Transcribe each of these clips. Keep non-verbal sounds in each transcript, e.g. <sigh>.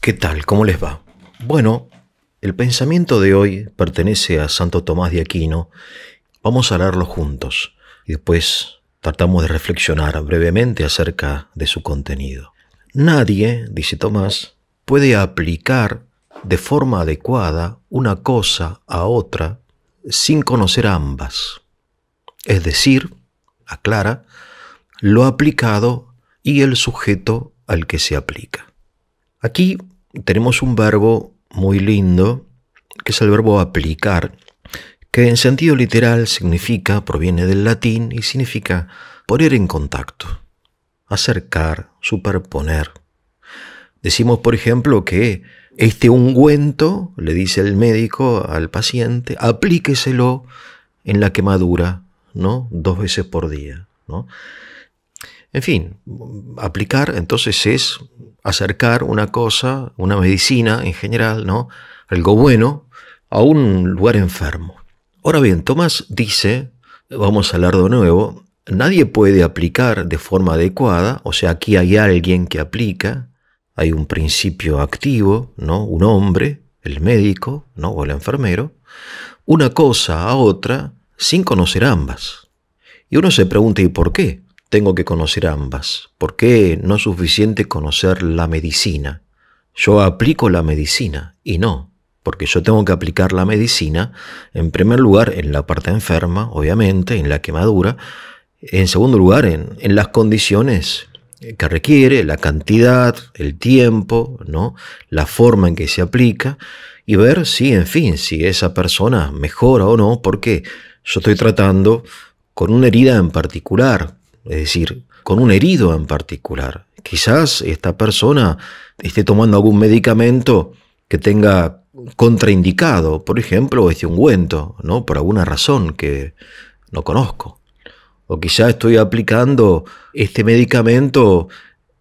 ¿Qué tal? ¿Cómo les va? Bueno, el pensamiento de hoy pertenece a Santo Tomás de Aquino. Vamos a leerlo juntos y después tratamos de reflexionar brevemente acerca de su contenido. Nadie, dice Tomás, puede aplicar de forma adecuada una cosa a otra sin conocer ambas. Es decir, aclara, lo aplicado y el sujeto al que se aplica. Aquí tenemos un verbo muy lindo, que es el verbo aplicar, que en sentido literal significa, proviene del latín y significa poner en contacto, acercar, superponer. Decimos, por ejemplo, que este ungüento, le dice el médico al paciente, aplíqueselo en la quemadura, ¿no? Dos veces por día, ¿no? En fin, aplicar entonces es acercar una cosa, una medicina en general, ¿no? Algo bueno a un lugar enfermo. Ahora bien, Tomás dice, vamos a hablar de nuevo, nadie puede aplicar de forma adecuada, o sea, aquí hay alguien que aplica, hay un principio activo, ¿no? Un hombre, el médico, ¿no? O el enfermero, una cosa a otra sin conocer ambas. Y uno se pregunta, ¿y por qué? Tengo que conocer ambas. ¿Por qué no es suficiente conocer la medicina? Yo aplico la medicina y no, porque yo tengo que aplicar la medicina en primer lugar en la parte enferma, obviamente, en la quemadura, en segundo lugar en, las condiciones que requiere, la cantidad, el tiempo, ¿no? la forma en que se aplica y ver si, en fin, si esa persona mejora o no, porque yo estoy tratando con una herida en particular, es decir, con un herido en particular. Quizás esta persona esté tomando algún medicamento que tenga contraindicado, por ejemplo, este ungüento, ¿no? Por alguna razón que no conozco. O quizás estoy aplicando este medicamento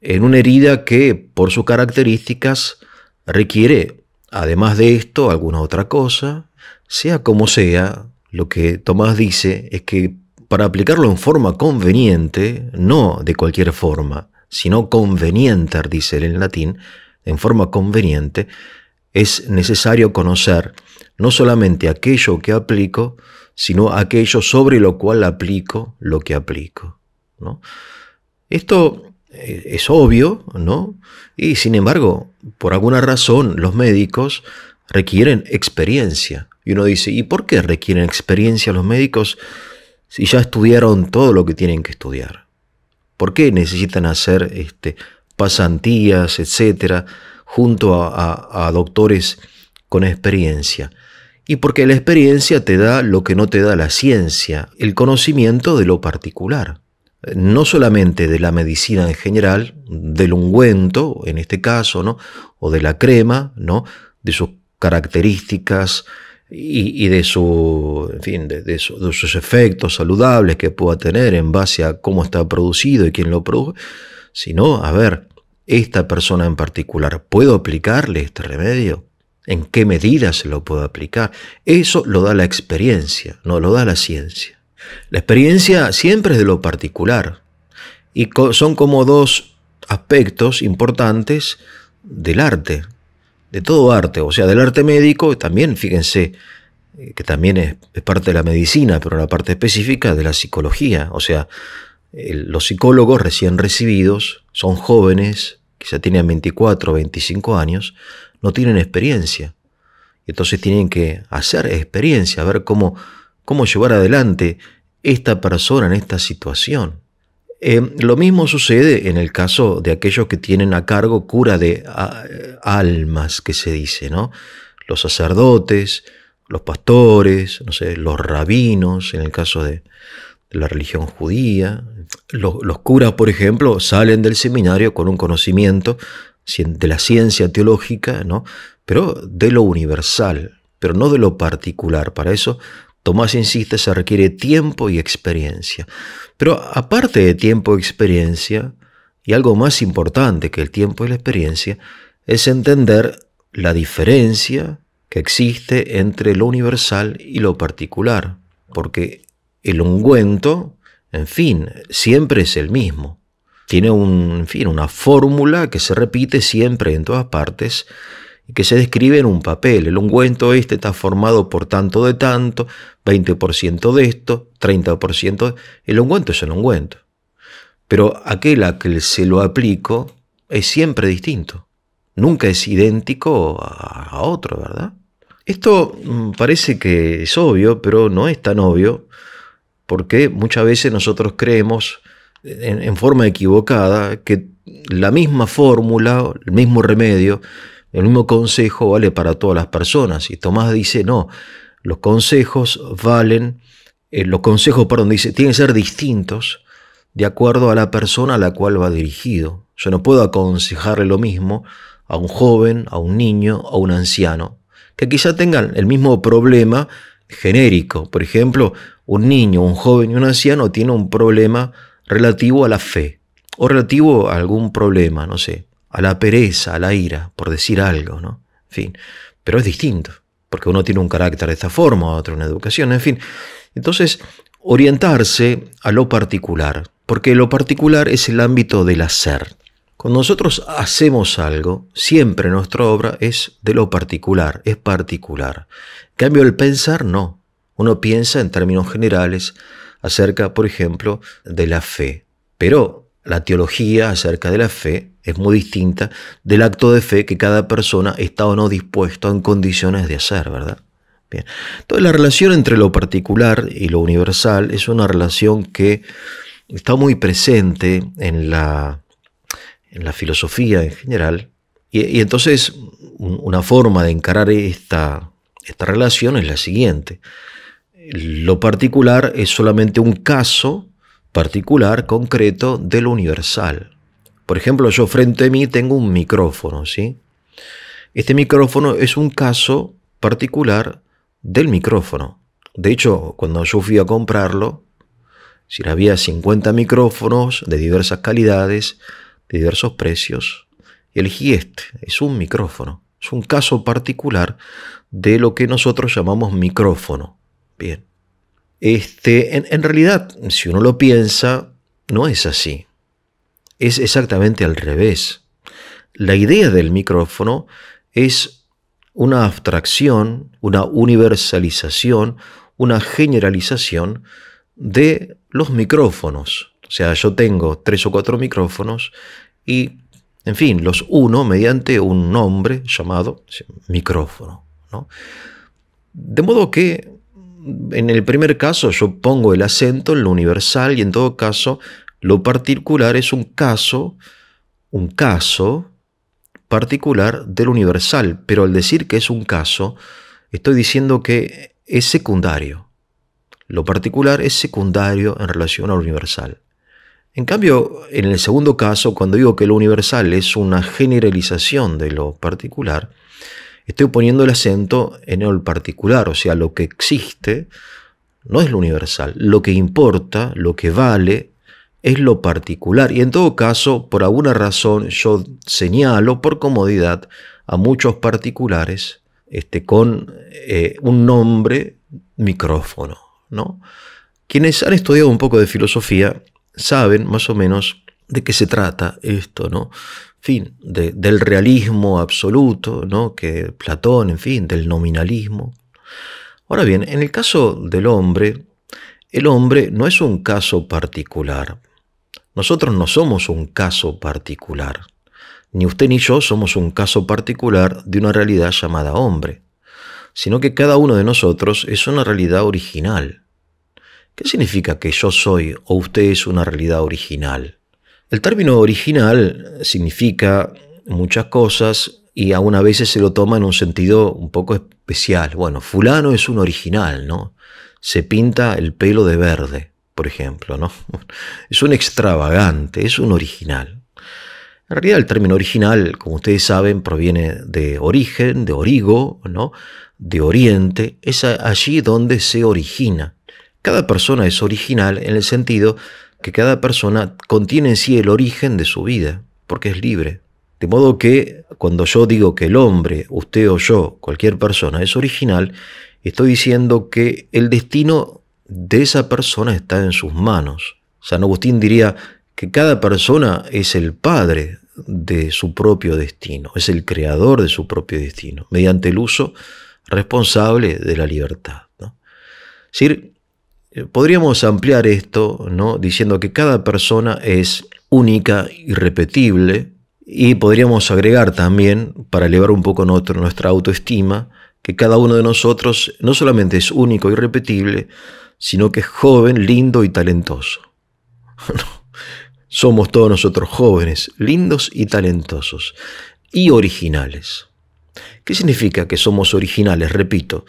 en una herida que, por sus características, requiere, además de esto, alguna otra cosa. Sea como sea, lo que Tomás dice es que para aplicarlo en forma conveniente, no de cualquier forma, sino conveniente, dice el en latín, en forma conveniente, es necesario conocer no solamente aquello que aplico, sino aquello sobre lo cual aplico lo que aplico. ¿no? Esto eh, es obvio, ¿no? Y sin embargo, por alguna razón, los médicos requieren experiencia. Y uno dice, ¿y por qué requieren experiencia los médicos si ya estudiaron todo lo que tienen que estudiar? ¿Por qué necesitan hacer este, pasantías, etcétera, junto a, doctores con experiencia? Y porque la experiencia te da lo que no te da la ciencia, el conocimiento de lo particular no solamente de la medicina en general, del ungüento, en este caso, ¿no? o de la crema, ¿no? de sus características, y, de, su, de, sus efectos saludables que pueda tener en base a cómo está producido y quién lo produjo, sino, a ver, esta persona en particular, ¿puedo aplicarle este remedio? ¿En qué medida se lo puedo aplicar? Eso lo da la experiencia, no lo da la ciencia. La experiencia siempre es de lo particular y son como dos aspectos importantes del arte, de todo arte, o sea, del arte médico, también, fíjense, eh, que también es, parte de la medicina, pero la parte específica de la psicología, o sea, los psicólogos recién recibidos son jóvenes, quizá tienen 24 o 25 años, no tienen experiencia. Entonces tienen que hacer experiencia, ver cómo, cómo llevar adelante esta persona en esta situación. Eh, lo mismo sucede en el caso de aquellos que tienen a cargo cura de eh, almas, que se dice, ¿no? Los sacerdotes, los pastores, no sé, los rabinos, en el caso de, la religión judía. Los, los curas, por ejemplo, salen del seminario con un conocimiento de la ciencia teológica, ¿no? pero de lo universal, pero no de lo particular. Para eso Tomás insiste, se requiere tiempo y experiencia. Pero aparte de tiempo y experiencia, y algo más importante que el tiempo y la experiencia, es entender la diferencia que existe entre lo universal y lo particular. Porque el ungüento, en fin, siempre es el mismo. Tiene un, fin, una fórmula que se repite siempre en todas partes que se describe en un papel. El ungüento este está formado por tanto de tanto, 20% de esto, 30%. El ungüento es el ungüento. Pero aquel a que se lo aplico es siempre distinto. Nunca es idéntico a otro, ¿verdad? Esto mm, parece que es obvio, pero no es tan obvio, porque muchas veces nosotros creemos en forma equivocada que la misma fórmula, el mismo remedio, el mismo consejo vale para todas las personas. Y Tomás dice, no, los consejos valen, eh, los consejos, perdón, dice, tienen que ser distintos de acuerdo a la persona a la cual va dirigido. Yo no puedo aconsejarle lo mismo a un joven, a un niño, a un anciano, que quizá tengan el mismo problema genérico. Por ejemplo, un niño, un joven y un anciano tienen un problema relativo a la fe o relativo a algún problema, no sé, a la pereza, a la ira, por decir algo, ¿no? En fin, pero es distinto, porque uno tiene un carácter de esta forma, otro una educación, en fin. Entonces, orientarse a lo particular, porque lo particular es el ámbito del hacer. Cuando nosotros hacemos algo, siempre nuestra obra es de lo particular, es particular. cambio, el pensar no. Uno piensa en términos generales acerca, por ejemplo, de la fe. Pero la teología acerca de la fe es muy distinta del acto de fe que cada persona está o no dispuesto en condiciones de hacer, ¿verdad? Bien. Entonces la relación entre lo particular y lo universal es una relación que está muy presente en la, en la filosofía en general. Y, entonces una forma de encarar esta, esta relación es la siguiente. Lo particular es solamente un caso particular, concreto, del universal. Por ejemplo, yo frente a mí tengo un micrófono, ¿sí? Este micrófono es un caso particular del micrófono. De hecho, cuando yo fui a comprarlo, si había 50 micrófonos de diversas calidades, de diversos precios, elegí este, es un micrófono, es un caso particular de lo que nosotros llamamos micrófono. Bien. Este, en, realidad, si uno lo piensa, no es así. Es exactamente al revés. La idea del micrófono es una abstracción, una universalización, una generalización de los micrófonos. O sea, yo tengo tres o cuatro micrófonos y, en fin, los uno mediante un nombre llamado micrófono. De modo que en el primer caso yo pongo el acento en lo universal y en todo caso lo particular es un caso, un caso particular del universal, pero al decir que es un caso, estoy diciendo que es secundario. Lo particular es secundario en relación al universal. En cambio, en el segundo caso, cuando digo que lo universal es una generalización de lo particular, estoy poniendo el acento en el particular, o sea, lo que existe no es lo universal, lo que importa, lo que vale, es lo particular. Y en todo caso, por alguna razón, yo señalo por comodidad a muchos particulares este, con eh, un nombre micrófono. ¿no? Quienes han estudiado un poco de filosofía saben más o menos de qué se trata esto, ¿no? fin, del realismo absoluto, ¿no? que Platón, en fin, del nominalismo. Ahora bien, en el caso del hombre, el hombre no es un caso particular. Nosotros no somos un caso particular. Ni usted ni yo somos un caso particular de una realidad llamada hombre, sino que cada uno de nosotros es una realidad original. ¿Qué significa que yo soy o usted es una realidad original? El término original significa muchas cosas y aún a veces se lo toma en un sentido un poco especial. Bueno, fulano es un original, ¿no? Se pinta el pelo de verde, por ejemplo, ¿no? <laughs> Es un extravagante, es un original. En realidad el término original, como ustedes saben, proviene de origen, de origo, ¿no? De oriente, es allí donde se origina. Cada persona es original en el sentido que cada persona contiene en sí el origen de su vida, porque es libre. De modo que cuando yo digo que el hombre, usted o yo, cualquier persona, es original, estoy diciendo que el destino de esa persona está en sus manos. San Agustín diría que cada persona es el padre de su propio destino, es el creador de su propio destino, mediante el uso responsable de la libertad. Eh, podríamos ampliar esto ¿no? diciendo que cada persona es única, irrepetible, y podríamos agregar también, para elevar un poco nuestra autoestima, que cada uno de nosotros no solamente es único, irrepetible, sino que es joven, lindo y talentoso. <laughs> Somos todos nosotros jóvenes, lindos y talentosos, y originales. ¿Qué significa que somos originales? Repito,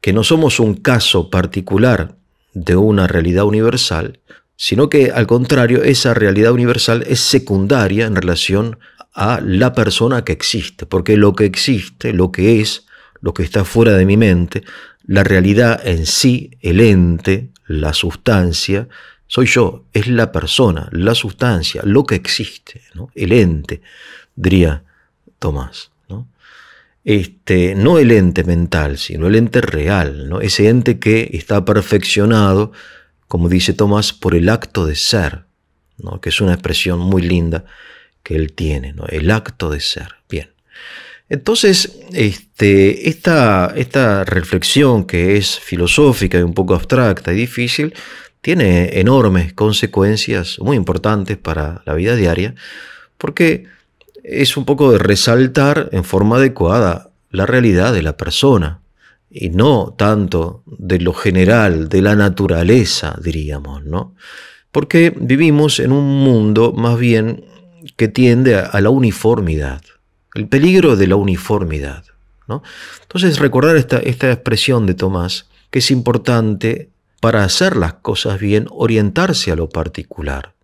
que no somos un caso particular de una realidad universal, sino que al contrario, esa realidad universal es secundaria en relación a la persona que existe, porque lo que existe, lo que es, lo que está fuera de mi mente, la realidad en sí, el ente, la sustancia, soy yo, es la persona, la sustancia, lo que existe, el ente, diría Tomás este, no el ente mental, sino el ente real, ¿no? ese ente que está perfeccionado, como dice Tomás, por el acto de ser, ¿no? que es una expresión muy linda que él tiene, ¿no? el acto de ser. Bien. Entonces, este, esta, esta reflexión que es filosófica y un poco abstracta y difícil, tiene enormes consecuencias muy importantes para la vida diaria, porque es un poco de resaltar en forma adecuada la realidad de la persona y no tanto de lo general, de la naturaleza, diríamos, ¿no? Porque vivimos en un mundo más bien que tiende a, la uniformidad, el peligro de la uniformidad, ¿no? Entonces recordar esta, esta expresión de Tomás, que es importante para hacer las cosas bien orientarse a lo particular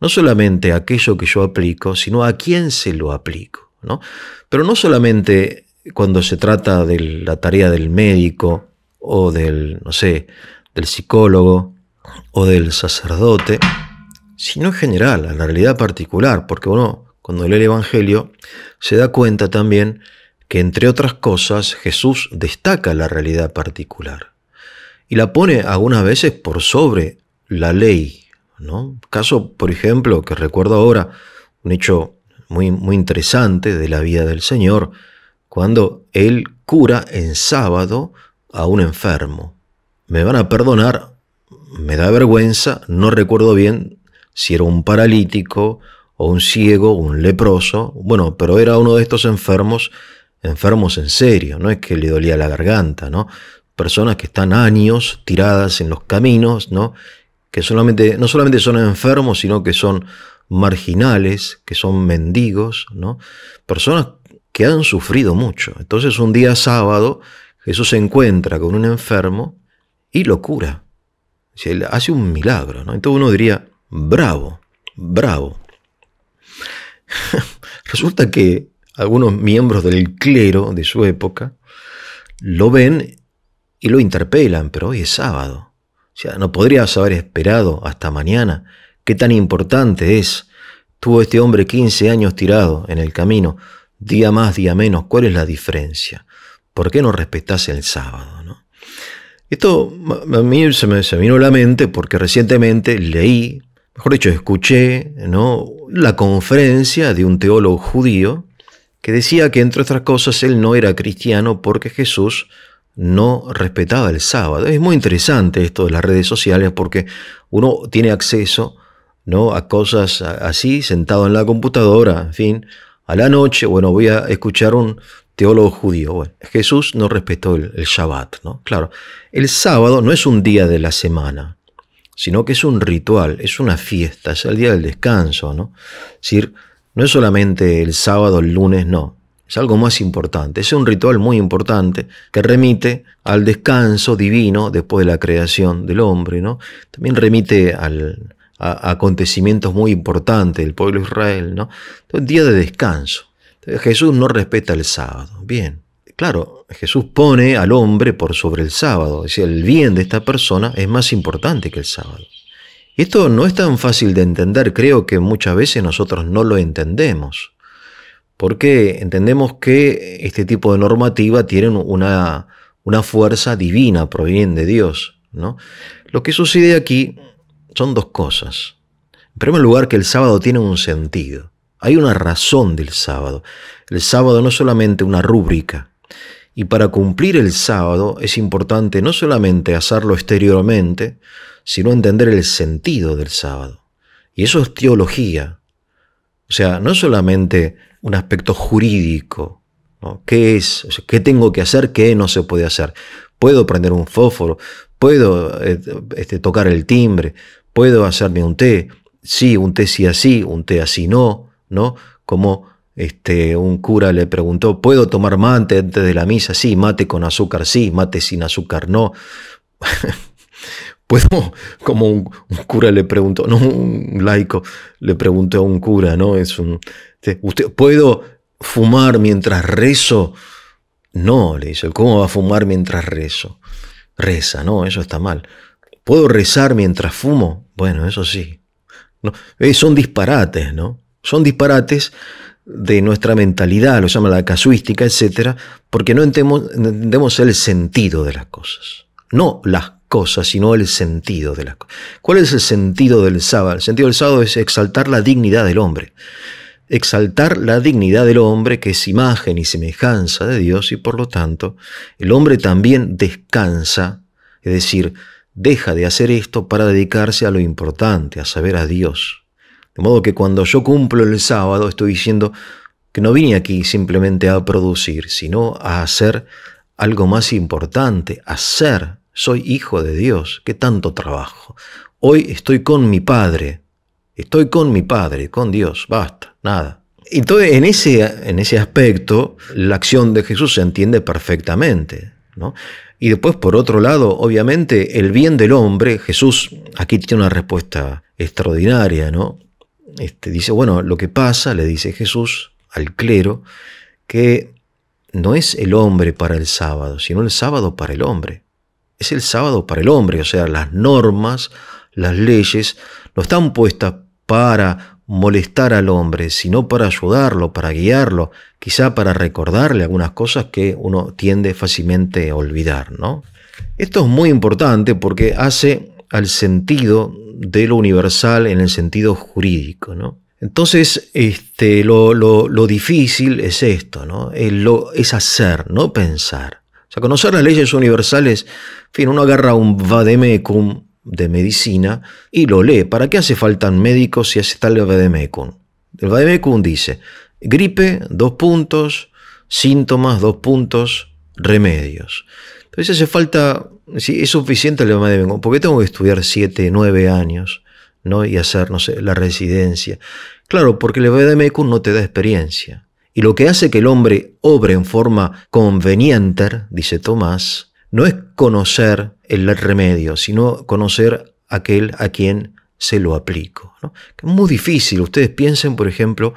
no solamente aquello que yo aplico, sino a quién se lo aplico. ¿no? Pero no solamente cuando se trata de la tarea del médico o del, no sé, del psicólogo o del sacerdote, sino en general, a la realidad particular, porque uno cuando lee el Evangelio se da cuenta también que entre otras cosas Jesús destaca la realidad particular y la pone algunas veces por sobre la ley ¿no? Caso, por ejemplo, que recuerdo ahora, un hecho muy, muy interesante de la vida del Señor, cuando Él cura en sábado a un enfermo. Me van a perdonar, me da vergüenza, no recuerdo bien si era un paralítico o un ciego, un leproso, bueno, pero era uno de estos enfermos, enfermos en serio, no es que le dolía la garganta, ¿no? Personas que están años tiradas en los caminos, ¿no? que solamente, no solamente son enfermos, sino que son marginales, que son mendigos, ¿no? personas que han sufrido mucho. Entonces un día sábado Jesús se encuentra con un enfermo y lo cura. Él hace un milagro. ¿no? Entonces uno diría, bravo, bravo. <laughs> Resulta que algunos miembros del clero de su época lo ven y lo interpelan, pero hoy es sábado. O sea, no podrías haber esperado hasta mañana. ¿Qué tan importante es? Tuvo este hombre 15 años tirado en el camino, día más, día menos. ¿Cuál es la diferencia? ¿Por qué no respetás el sábado? Esto a mí se me, se me vino a la mente porque recientemente leí, mejor dicho, escuché ¿no? la conferencia de un teólogo judío que decía que, entre otras cosas, él no era cristiano porque Jesús no respetaba el sábado. Es muy interesante esto de las redes sociales porque uno tiene acceso ¿no? a cosas así, sentado en la computadora, en fin, a la noche, bueno, voy a escuchar un teólogo judío. Jesús no respetó el, Shabbat, ¿no? Claro, el sábado no es un día de la semana, sino que es un ritual, es una fiesta, es el día del descanso, ¿no? Es decir, no es solamente el sábado, el lunes, no. Es algo más importante, es un ritual muy importante que remite al descanso divino después de la creación del hombre, ¿no? También remite al, a, acontecimientos muy importantes del pueblo de Israel, ¿no? día de descanso. Jesús no respeta el sábado. Bien, claro, Jesús pone al hombre por sobre el sábado, es el bien de esta persona es más importante que el sábado. esto no es tan fácil de entender, creo que muchas veces nosotros no lo entendemos porque entendemos que este tipo de normativa tiene una, fuerza divina proviene de Dios. ¿no? Lo que sucede aquí son dos cosas. En primer lugar, que el sábado tiene un sentido. Hay una razón del sábado. El sábado no es solamente una rúbrica. Y para cumplir el sábado es importante no solamente hacerlo exteriormente, sino entender el sentido del sábado. Y eso es teología, o sea, no solamente un aspecto jurídico, ¿Qué es? ¿Qué tengo que hacer? ¿Qué no se puede hacer? Puedo prender un fósforo, puedo eh, este, tocar el timbre, puedo hacerme un té, sí, un té sí así, un té así no, ¿no? Como este, un cura le preguntó, ¿puedo tomar mate antes de la misa? Sí, mate con azúcar sí, mate sin azúcar no. <laughs> Puedo, como un, cura le preguntó, no un laico le preguntó a un cura, ¿no? Es un. ¿Usted puedo fumar mientras rezo? No, le dice, ¿cómo va a fumar mientras rezo? Reza, no, eso está mal. ¿Puedo rezar mientras fumo? Bueno, eso sí. No, eh, son disparates, ¿no? Son disparates de nuestra mentalidad, lo llama la casuística, etcétera, porque no entendemos, entendemos el sentido de las cosas, no las sino el sentido de la cosa. ¿Cuál es el sentido del sábado? El sentido del sábado es exaltar la dignidad del hombre. Exaltar la dignidad del hombre, que es imagen y semejanza de Dios, y por lo tanto, el hombre también descansa, es decir, deja de hacer esto para dedicarse a lo importante, a saber a Dios. De modo que cuando yo cumplo el sábado, estoy diciendo que no vine aquí simplemente a producir, sino a hacer algo más importante, hacer soy hijo de Dios, qué tanto trabajo. Hoy estoy con mi Padre, estoy con mi Padre, con Dios, basta, nada. Entonces, en ese, en ese aspecto, la acción de Jesús se entiende perfectamente. ¿no? Y después, por otro lado, obviamente, el bien del hombre, Jesús aquí tiene una respuesta extraordinaria, ¿no? Este, dice, bueno, lo que pasa, le dice Jesús al clero, que no es el hombre para el sábado, sino el sábado para el hombre es el sábado para el hombre, o sea, las normas, las leyes, no están puestas para molestar al hombre, sino para ayudarlo, para guiarlo, quizá para recordarle algunas cosas que uno tiende fácilmente a olvidar, ¿no? Esto es muy importante porque hace al sentido de lo universal en el sentido jurídico, ¿no? Entonces, este, lo, difícil es esto, ¿no? lo, es hacer, no pensar. A conocer las leyes universales, fin, uno agarra un vademecum de medicina y lo lee. ¿Para qué hace falta un médico si hace tal vademecum? El vademecum dice, gripe, dos puntos, síntomas, dos puntos, remedios. Entonces hace falta, si es suficiente el vademecum, qué tengo que estudiar siete, nueve años, ¿no? Y hacer, la residencia. Claro, porque el vademecum no te da experiencia. Y lo que hace que el hombre obre en forma conveniente, dice Tomás, no es conocer el remedio, sino conocer aquel a quien se lo aplico. ¿no? es muy difícil. Ustedes piensen, por ejemplo,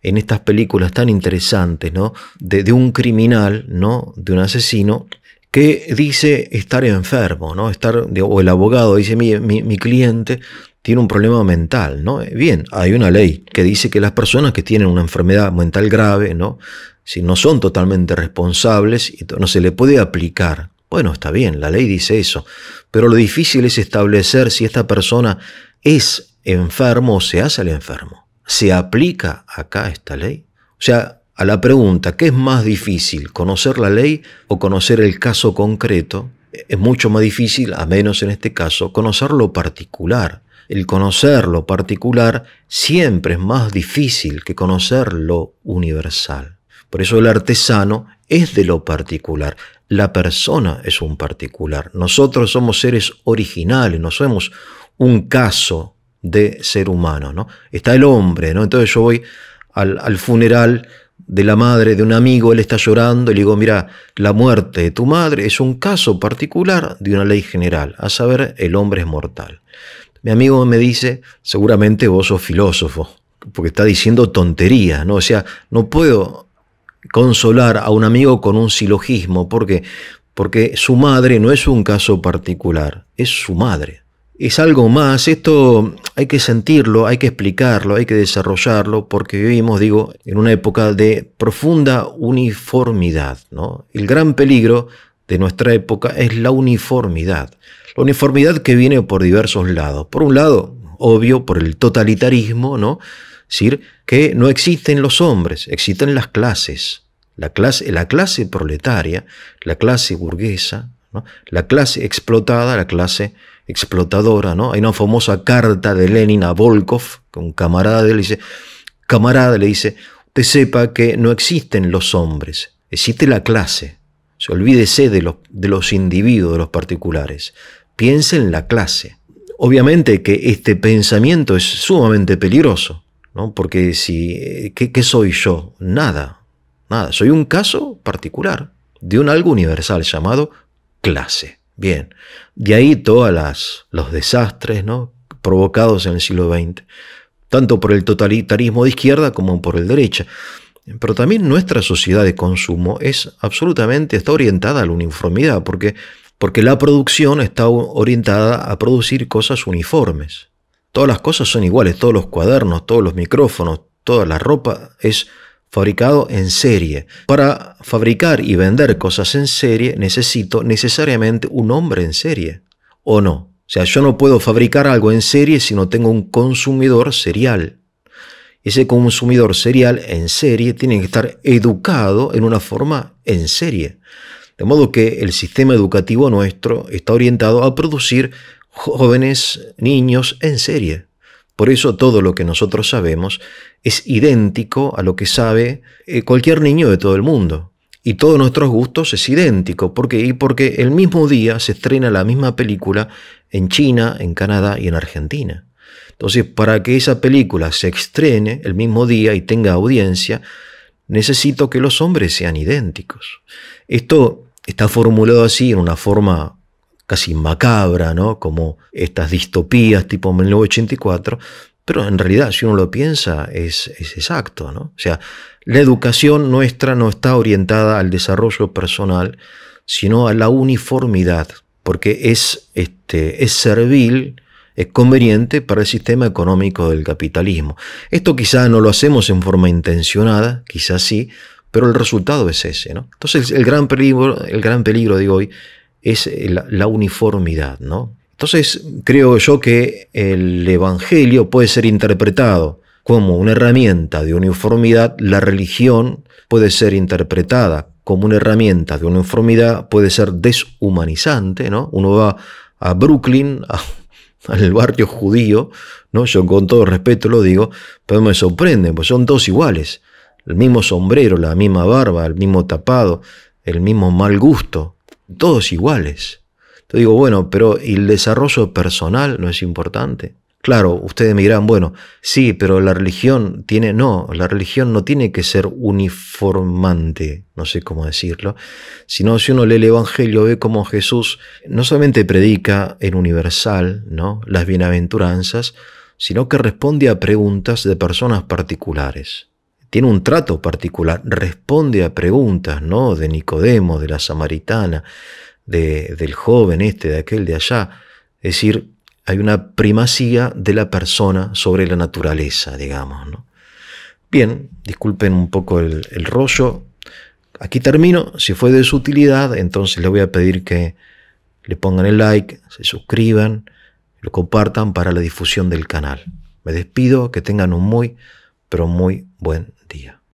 en estas películas tan interesantes, ¿no? De, un criminal, ¿no? De un asesino que dice estar enfermo, ¿no? Estar, o el abogado dice, mi cliente tiene un problema mental, ¿no? Eh, bien, hay una ley que dice que las personas que tienen una enfermedad mental grave, ¿no? Si no son totalmente responsables, no se le puede aplicar. Bueno, está bien, la ley dice eso, pero lo difícil es establecer si esta persona es enfermo o se hace el enfermo. ¿Se aplica acá esta ley? O sea, a la pregunta, ¿qué es más difícil, conocer la ley o conocer el caso concreto? Es mucho más difícil, a menos en este caso, conocer lo particular, el conocer lo particular siempre es más difícil que conocer lo universal. Por eso el artesano es de lo particular. La persona es un particular. Nosotros somos seres originales, no somos un caso de ser humano. ¿no? Está el hombre, ¿no? Entonces yo voy al, al funeral de la madre de un amigo, él está llorando y le digo, mira, la muerte de tu madre es un caso particular de una ley general, a saber, el hombre es mortal. Mi amigo me dice, seguramente vos sos filósofo, porque está diciendo tonterías, ¿no? O sea, no puedo consolar a un amigo con un silogismo, porque porque su madre no es un caso particular, es su madre. Es algo más, esto hay que sentirlo, hay que explicarlo, hay que desarrollarlo, porque vivimos, digo, en una época de profunda uniformidad. ¿no? El gran peligro de nuestra época es la uniformidad. La uniformidad que viene por diversos lados. Por un lado, obvio, por el totalitarismo, ¿no? Es decir, que no existen los hombres, existen las clases. La clase, la clase proletaria, la clase burguesa, ¿no? la clase explotada, la clase explotadora. ¿no? Hay una famosa carta de Lenin a Volkov, que un camarada de dice, camarada le dice, usted sepa que no existen los hombres, existe la clase olvídese de los, individuos, de los particulares. Piense en la clase. Obviamente que este pensamiento es sumamente peligroso, ¿no? porque si, eh, ¿qué, soy yo? Nada, nada. Soy un caso particular de un algo universal llamado clase. Bien, de ahí todos los desastres ¿no? provocados en el siglo XX, tanto por el totalitarismo de izquierda como por el derecha. Pero también nuestra sociedad de consumo es absolutamente, está orientada a la uniformidad, porque, porque la producción está orientada a producir cosas uniformes. Todas las cosas son iguales, todos los cuadernos, todos los micrófonos, toda la ropa es fabricado en serie. Para fabricar y vender cosas en serie necesito necesariamente un hombre en serie, ¿o no? O sea, yo no puedo fabricar algo en serie si no tengo un consumidor serial. Ese consumidor serial en serie tiene que estar educado en una forma en serie. De modo que el sistema educativo nuestro está orientado a producir jóvenes niños en serie. Por eso todo lo que nosotros sabemos es idéntico a lo que sabe eh, cualquier niño de todo el mundo. Y todos nuestros gustos es idéntico. ¿Por qué? Y porque el mismo día se estrena la misma película en China, en Canadá y en Argentina. Entonces, para que esa película se estrene el mismo día y tenga audiencia, necesito que los hombres sean idénticos. Esto está formulado así en una forma casi macabra, ¿no? Como estas distopías tipo 1984, pero en realidad, si uno lo piensa, es, exacto, ¿no? O sea, la educación nuestra no está orientada al desarrollo personal, sino a la uniformidad, porque es, este, es servil es conveniente para el sistema económico del capitalismo. Esto quizá no lo hacemos en forma intencionada, quizás sí, pero el resultado es ese. ¿no? Entonces el gran peligro, el gran peligro de hoy es eh, la, uniformidad. ¿no? Entonces creo yo que el Evangelio puede ser interpretado como una herramienta de uniformidad, la religión puede ser interpretada como una herramienta de uniformidad, puede ser deshumanizante, ¿no? Uno va a Brooklyn, a al barrio judío, ¿no? yo con todo respeto lo digo, pero me sorprende, pues son todos iguales. El mismo sombrero, la misma barba, el mismo tapado, el mismo mal gusto, todos iguales. Yo digo, bueno, pero ¿y el desarrollo personal no es importante? Claro, ustedes me dirán, bueno, sí, pero la religión tiene, no, la religión no tiene que ser uniformante, no sé cómo decirlo, sino si uno lee el Evangelio, ve cómo Jesús no solamente predica en universal, ¿no? Las bienaventuranzas, sino que responde a preguntas de personas particulares. Tiene un trato particular, responde a preguntas, ¿no? De Nicodemo, de la samaritana, de, del joven este, de aquel de allá. Es decir, hay una primacía de la persona sobre la naturaleza, digamos. Bien, disculpen un poco el, el rollo. Aquí termino. Si fue de su utilidad, entonces les voy a pedir que le pongan el like, se suscriban, lo compartan para la difusión del canal. Me despido, que tengan un muy, pero muy buen día.